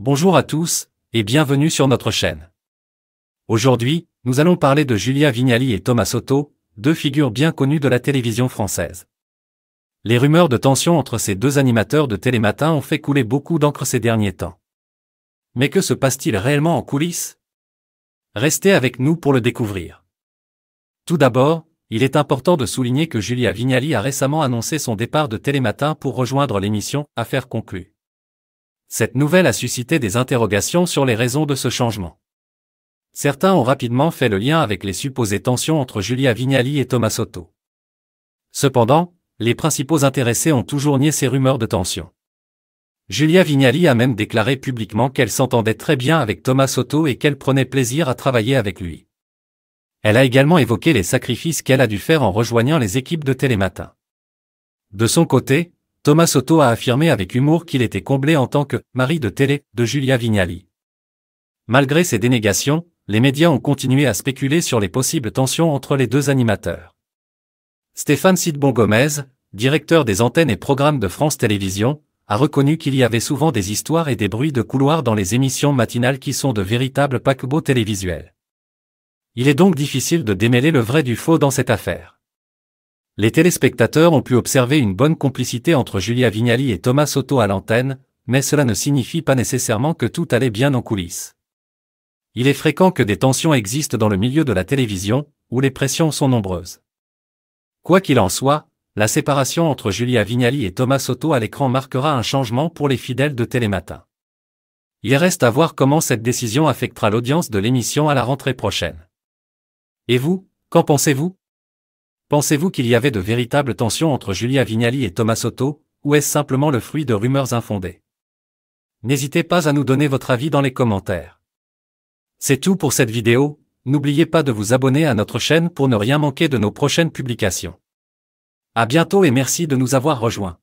Bonjour à tous, et bienvenue sur notre chaîne. Aujourd'hui, nous allons parler de Julia Vignali et Thomas Soto, deux figures bien connues de la télévision française. Les rumeurs de tension entre ces deux animateurs de télématin ont fait couler beaucoup d'encre ces derniers temps. Mais que se passe-t-il réellement en coulisses Restez avec nous pour le découvrir. Tout d'abord, il est important de souligner que Julia Vignali a récemment annoncé son départ de télématin pour rejoindre l'émission Affaires conclues. Cette nouvelle a suscité des interrogations sur les raisons de ce changement. Certains ont rapidement fait le lien avec les supposées tensions entre Julia Vignali et Thomas Soto. Cependant, les principaux intéressés ont toujours nié ces rumeurs de tensions. Julia Vignali a même déclaré publiquement qu'elle s'entendait très bien avec Thomas Soto et qu'elle prenait plaisir à travailler avec lui. Elle a également évoqué les sacrifices qu'elle a dû faire en rejoignant les équipes de Télématin. De son côté, Thomas Soto a affirmé avec humour qu'il était comblé en tant que mari de télé de Julia Vignali. Malgré ces dénégations, les médias ont continué à spéculer sur les possibles tensions entre les deux animateurs. Stéphane Sidbon Gomez, directeur des antennes et programmes de France Télévisions, a reconnu qu'il y avait souvent des histoires et des bruits de couloir dans les émissions matinales qui sont de véritables paquebots télévisuels. Il est donc difficile de démêler le vrai du faux dans cette affaire. Les téléspectateurs ont pu observer une bonne complicité entre Julia Vignali et Thomas Soto à l'antenne, mais cela ne signifie pas nécessairement que tout allait bien en coulisses. Il est fréquent que des tensions existent dans le milieu de la télévision, où les pressions sont nombreuses. Quoi qu'il en soit, la séparation entre Julia Vignali et Thomas Soto à l'écran marquera un changement pour les fidèles de Télématin. Il reste à voir comment cette décision affectera l'audience de l'émission à la rentrée prochaine. Et vous, qu'en pensez-vous Pensez-vous qu'il y avait de véritables tensions entre Julia Vignali et Thomas Soto, ou est-ce simplement le fruit de rumeurs infondées N'hésitez pas à nous donner votre avis dans les commentaires. C'est tout pour cette vidéo, n'oubliez pas de vous abonner à notre chaîne pour ne rien manquer de nos prochaines publications. À bientôt et merci de nous avoir rejoints.